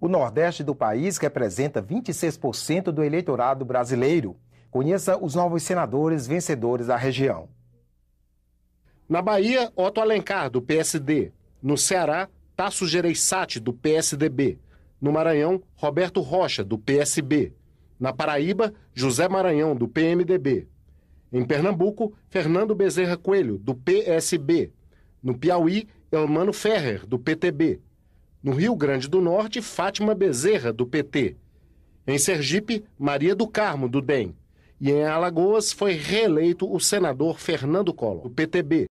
O Nordeste do país representa 26% do eleitorado brasileiro. Conheça os novos senadores vencedores da região. Na Bahia, Otto Alencar, do PSD. No Ceará, Tasso Gereissati, do PSDB. No Maranhão, Roberto Rocha, do PSB. Na Paraíba, José Maranhão, do PMDB. Em Pernambuco, Fernando Bezerra Coelho, do PSB. No Piauí, Elmano Ferrer, do PTB. No Rio Grande do Norte, Fátima Bezerra, do PT. Em Sergipe, Maria do Carmo, do DEM. E em Alagoas foi reeleito o senador Fernando Collor, do PTB.